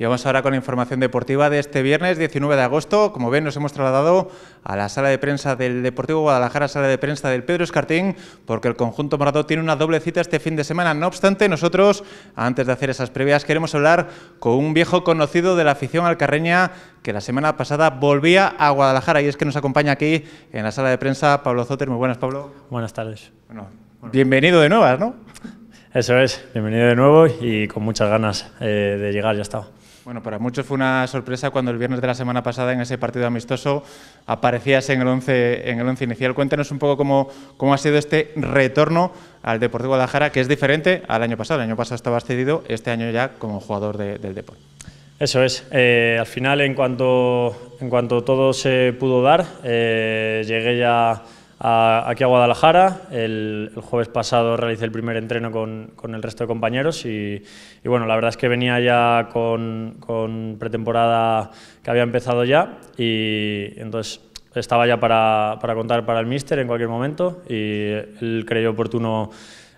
Y vamos ahora con la información deportiva de este viernes 19 de agosto. Como ven, nos hemos trasladado a la sala de prensa del Deportivo Guadalajara, sala de prensa del Pedro Escartín, porque el conjunto morado tiene una doble cita este fin de semana. No obstante, nosotros, antes de hacer esas previas, queremos hablar con un viejo conocido de la afición alcarreña que la semana pasada volvía a Guadalajara y es que nos acompaña aquí en la sala de prensa Pablo Zoter. Muy buenas, Pablo. Buenas tardes. bienvenido de nuevo, ¿no? Eso es, bienvenido de nuevo y con muchas ganas eh, de llegar, ya está. Bueno, para muchos fue una sorpresa cuando el viernes de la semana pasada en ese partido amistoso aparecías en el 11 once inicial. Cuéntanos un poco cómo, cómo ha sido este retorno al Deportivo Guadalajara, que es diferente al año pasado. El año pasado estabas cedido, este año ya como jugador del deporte. Eso es. Eh, al final, en cuanto, en cuanto todo se pudo dar, eh, llegué ya aquí a Guadalajara. El, jueves pasado realicé el primer entreno con, el resto de compañeros y, bueno, la verdad es que venía ya con, pretemporada que había empezado ya y entonces estaba ya para, para contar para el míster en cualquier momento y él creyó oportuno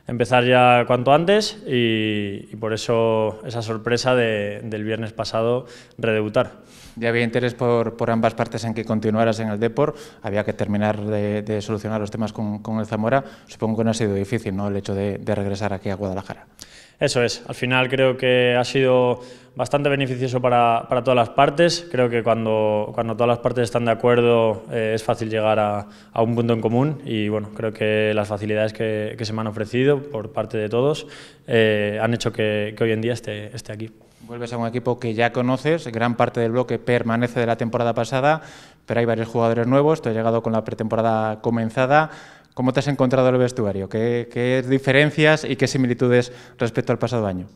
empezar ya cuanto antes y, por eso esa sorpresa del viernes pasado redebutar. Ya había interés por, ambas partes en que continuaras en el Depor, había que terminar de, solucionar los temas con, el Zamora. Supongo que no ha sido difícil ¿no? el hecho de, de regresar aquí a Guadalajara. Eso es, al final creo que ha sido bastante beneficioso para, para, todas las partes. Creo que cuando, cuando todas las partes están de acuerdo eh, es fácil llegar a, a, un punto en común y bueno, creo que las facilidades que, que se me han ofrecido por parte de todos eh, han hecho que, que, hoy en día esté, esté aquí. Vuelves a un equipo que ya conoces, gran parte del bloque permanece de la temporada pasada, pero hay varios jugadores nuevos, te he llegado con la pretemporada comenzada. ¿Cómo te has encontrado el vestuario? ¿Qué, ¿Qué, diferencias y qué similitudes respecto al pasado año?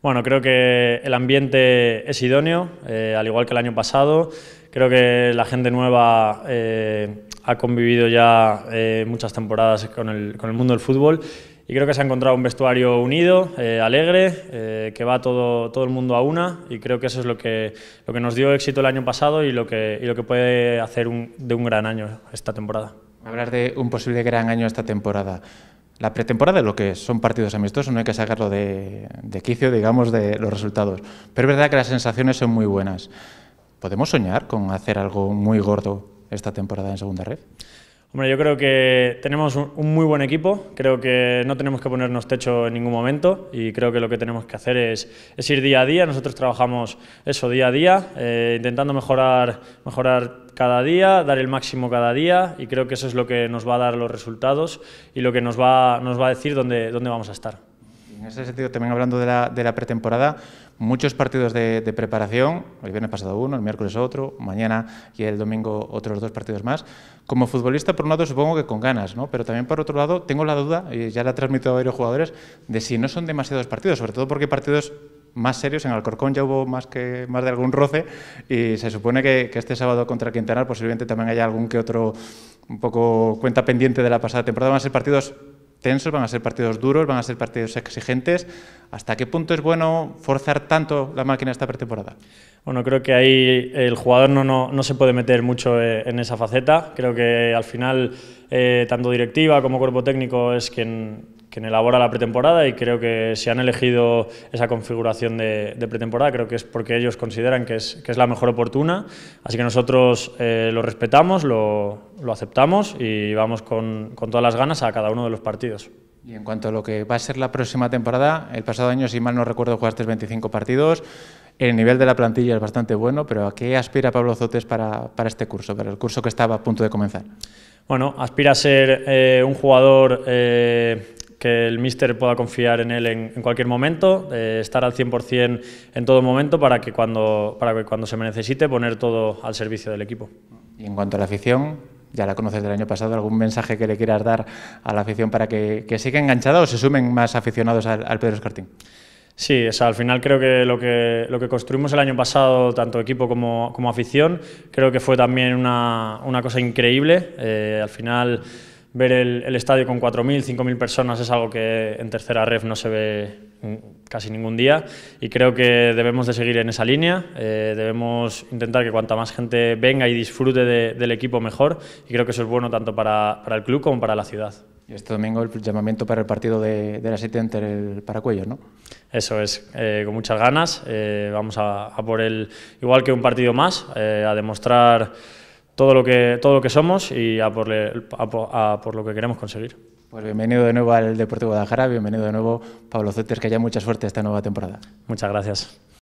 Bueno, creo que el ambiente es idóneo, eh, al igual que el año pasado. Creo que la gente nueva eh, ha convivido ya eh, muchas temporadas con el, con el, mundo del fútbol y creo que se ha encontrado un vestuario unido, alegre, que va todo, todo el mundo a una y creo que eso es lo que, lo que nos dio éxito el año pasado y lo que, y lo que puede hacer de un gran año esta temporada. Hablar de un posible gran año esta temporada. La pretemporada, lo que son partidos amistosos, no hay que sacarlo de, quicio, digamos, de los resultados. Pero es verdad que las sensaciones son muy buenas. ¿Podemos soñar con hacer algo muy gordo esta temporada en segunda red? Hombre, yo creo que tenemos un muy buen equipo, creo que no tenemos que ponernos techo en ningún momento y creo que lo que tenemos que hacer es, ir día a día, nosotros trabajamos eso día a día, eh, intentando mejorar, mejorar cada día, dar el máximo cada día y creo que eso es lo que nos va a dar los resultados y lo que nos va, nos va a decir dónde, dónde vamos a estar. En ese sentido, también hablando de la, pretemporada, muchos partidos de, preparación, el viernes pasado uno, el miércoles otro, mañana y el domingo otros dos partidos más. Como futbolista, por un lado, supongo que con ganas, pero también por otro lado, tengo la duda, y ya la he transmitido a varios jugadores, de si no son demasiados partidos, sobre todo porque partidos más serios. En Alcorcón ya hubo más, que, más de algún roce y se supone que, este sábado contra Quintanar posiblemente también haya algún que otro un poco cuenta pendiente de la pasada temporada. Van a ser partidos tensos, van a ser partidos duros, van a ser partidos exigentes. ¿Hasta qué punto es bueno forzar tanto la máquina esta pretemporada? Bueno, creo que ahí el jugador no, no, se puede meter mucho eh, en esa faceta. Creo que al final, eh, tanto directiva como cuerpo técnico, es quien quien elabora la pretemporada y creo que si han elegido esa configuración de, pretemporada creo que es porque ellos consideran que es, es la mejor oportuna, así que nosotros eh, lo respetamos, lo, aceptamos y vamos con, todas las ganas a cada uno de los partidos. Y en cuanto a lo que va a ser la próxima temporada, el pasado año, si mal no recuerdo, jugaste 25 partidos, el nivel de la plantilla es bastante bueno, pero ¿a qué aspira Pablo Zotes para, este curso, para el curso que estaba a punto de comenzar? Bueno, aspira a ser eh, un jugador... Eh, que el míster pueda confiar en él en, cualquier momento, estar al 100% en todo momento para que, cuando, para que cuando se me necesite poner todo al servicio del equipo. Y en cuanto a la afición, ya la conoces del año pasado, algún mensaje que le quieras dar a la afición para que, que siga enganchada o se sumen más aficionados al, Pedro Escartín. Sí, al final creo que lo, que lo que construimos el año pasado, tanto equipo como, como afición, creo que fue también una, cosa increíble. Eh, al final ver el, estadio con 4.000, 5.000 personas es algo que en tercera ref no se ve casi ningún día y creo que debemos de seguir en esa línea, eh, debemos intentar que cuanta más gente venga y disfrute del equipo mejor y creo que eso es bueno tanto para, para, el club como para la ciudad. Y este domingo el llamamiento para el partido de, de la City entre el Paracuellos, ¿no? Eso es, eh, con muchas ganas, eh, vamos a, a, por el, igual que un partido más, a demostrar todo lo que, todo lo que somos y a por, lo que queremos conseguir. Pues bienvenido de nuevo al Deportivo Guadalajara, bienvenido de nuevo Pablo Cetes, que haya mucha suerte esta nueva temporada. Muchas gracias.